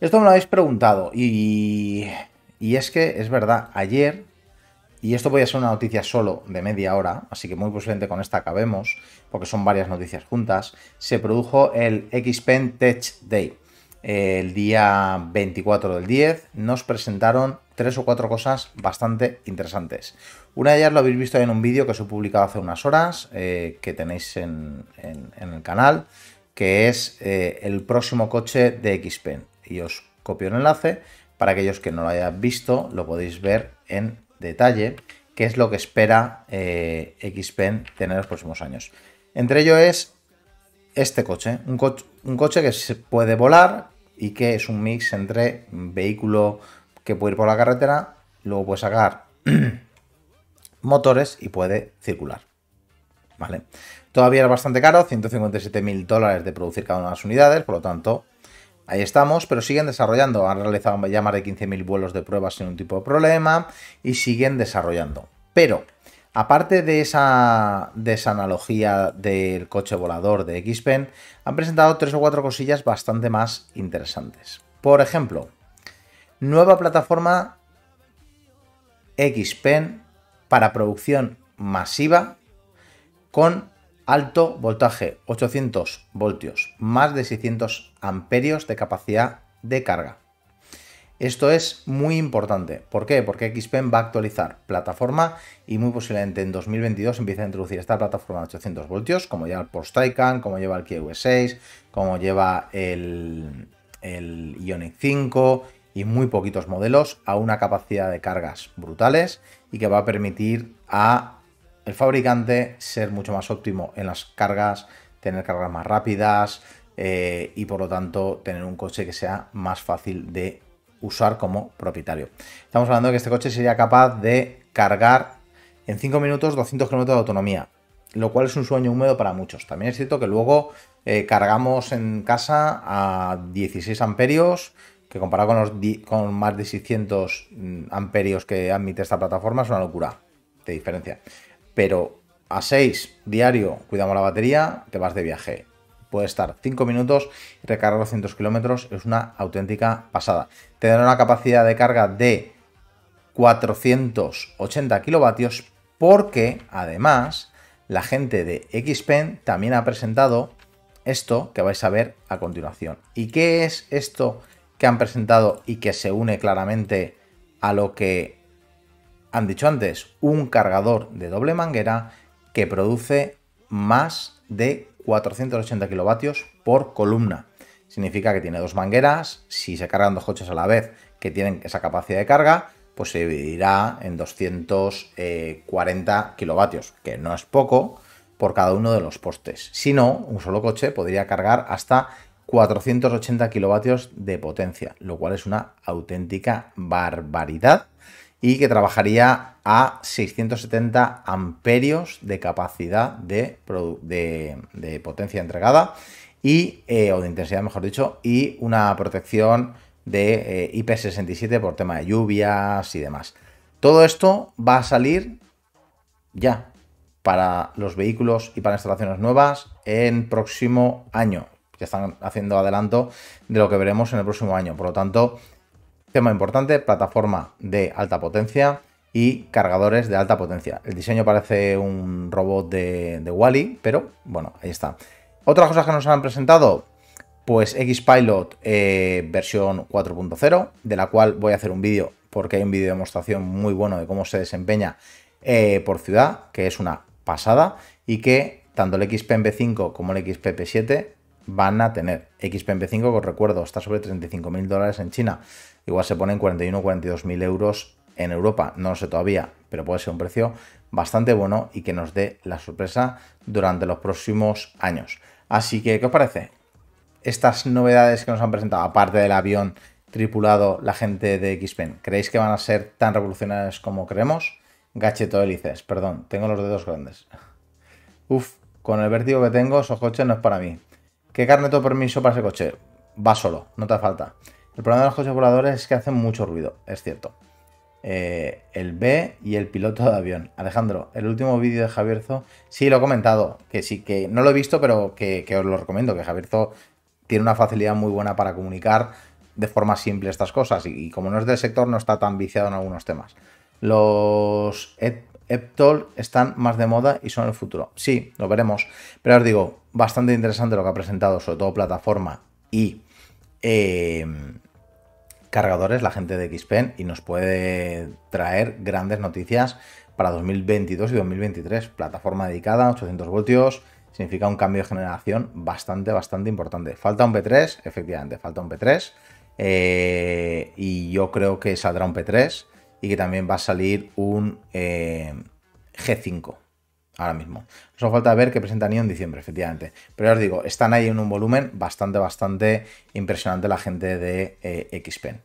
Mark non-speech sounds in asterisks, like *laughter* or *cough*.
Esto me lo habéis preguntado y, es que es verdad, ayer, y esto voy a ser una noticia solo de media hora, así que muy posiblemente con esta acabemos, porque son varias noticias juntas, se produjo el Xpen pen Tech Day. El día 24 del 10 nos presentaron tres o cuatro cosas bastante interesantes. Una de ellas lo habéis visto en un vídeo que os he publicado hace unas horas, eh, que tenéis en, el canal, que es eh, el próximo coche de Xpen y os copio el enlace. Para aquellos que no lo hayan visto, lo podéis ver en detalle qué es lo que espera eh, Xpen tener en los próximos años. Entre ellos es este coche, un, coche que se puede volar y que es un mix entre vehículo que puede ir por la carretera, luego puede sacar *clears throat* motores y puede circular. ¿Vale? Todavía es bastante caro, 157.000 dólares de producir cada una de las unidades, por lo tanto, Ahí estamos, pero siguen desarrollando. Han realizado ya más de 15.000 vuelos de pruebas sin un tipo de problema y siguen desarrollando. Pero, aparte de esa, de esa analogía del coche volador de Xpen, han presentado tres o cuatro cosillas bastante más interesantes. Por ejemplo, nueva plataforma Xpen para producción masiva con Alto voltaje 800 voltios, más de 600 amperios de capacidad de carga. Esto es muy importante. ¿Por qué? Porque XPEN va a actualizar plataforma y muy posiblemente en 2022 empiece a introducir esta plataforma de 800 voltios, como lleva el Post Taycan, como lleva el QV6, como lleva el, el Ionic 5 y muy poquitos modelos a una capacidad de cargas brutales y que va a permitir a el fabricante ser mucho más óptimo en las cargas, tener cargas más rápidas eh, y por lo tanto tener un coche que sea más fácil de usar como propietario. Estamos hablando de que este coche sería capaz de cargar en 5 minutos 200 km de autonomía, lo cual es un sueño húmedo para muchos. También es cierto que luego eh, cargamos en casa a 16 amperios, que comparado con, los con más de 600 mm, amperios que admite esta plataforma es una locura de diferencia. Pero a 6 diario cuidamos la batería, te vas de viaje. Puede estar 5 minutos y recargar 200 kilómetros. Es una auténtica pasada. Tendrá una capacidad de carga de 480 kilovatios porque además la gente de Xpen también ha presentado esto que vais a ver a continuación. ¿Y qué es esto que han presentado y que se une claramente a lo que han dicho antes, un cargador de doble manguera que produce más de 480 kilovatios por columna. Significa que tiene dos mangueras, si se cargan dos coches a la vez que tienen esa capacidad de carga, pues se dividirá en 240 eh, kilovatios, que no es poco por cada uno de los postes. Si no, un solo coche podría cargar hasta 480 kilovatios de potencia, lo cual es una auténtica barbaridad y que trabajaría a 670 amperios de capacidad de, potencia entregada y, eh, o de intensidad, mejor dicho, y una protección de eh, IP67 por tema de lluvias y demás. Todo esto va a salir ya para los vehículos y para instalaciones nuevas en próximo año. Ya están haciendo adelanto de lo que veremos en el próximo año. Por lo tanto, Tema importante, plataforma de alta potencia y cargadores de alta potencia. El diseño parece un robot de, Wally, pero bueno, ahí está. otra cosa que nos han presentado, pues Xpilot eh, versión 4.0, de la cual voy a hacer un vídeo porque hay un vídeo de demostración muy bueno de cómo se desempeña eh, por ciudad, que es una pasada, y que tanto el xpmp 5 como el Xpp 7 van a tener. XPen v 5 os recuerdo, está sobre 35.000 dólares en China. Igual se pone en 41 o 42.000 euros en Europa. No lo sé todavía, pero puede ser un precio bastante bueno y que nos dé la sorpresa durante los próximos años. Así que, ¿qué os parece? Estas novedades que nos han presentado, aparte del avión tripulado, la gente de XPen, ¿creéis que van a ser tan revolucionarias como creemos? Gacheto hélices, perdón, tengo los dedos grandes. Uf, con el vértigo que tengo, esos coches no es para mí. ¿Qué carnet permiso para ese coche? Va solo, no te falta. El problema de los coches voladores es que hacen mucho ruido, es cierto. Eh, el B y el piloto de avión. Alejandro, el último vídeo de Javierzo, sí lo he comentado, que sí, que no lo he visto, pero que, os lo recomiendo, que Javierzo tiene una facilidad muy buena para comunicar de forma simple estas cosas y, como no es del sector no está tan viciado en algunos temas. Los, e Eptol están más de moda y son el futuro. Sí, lo veremos. Pero os digo, bastante interesante lo que ha presentado, sobre todo plataforma y eh, cargadores, la gente de Xpen, y nos puede traer grandes noticias para 2022 y 2023. Plataforma dedicada, 800 voltios, significa un cambio de generación bastante, bastante importante. Falta un P3, efectivamente, falta un P3. Eh, y yo creo que saldrá un P3 y que también va a salir un eh, G5 ahora mismo. nos falta ver que presentan en diciembre, efectivamente. Pero ya os digo, están ahí en un volumen bastante, bastante impresionante la gente de eh, Xpen.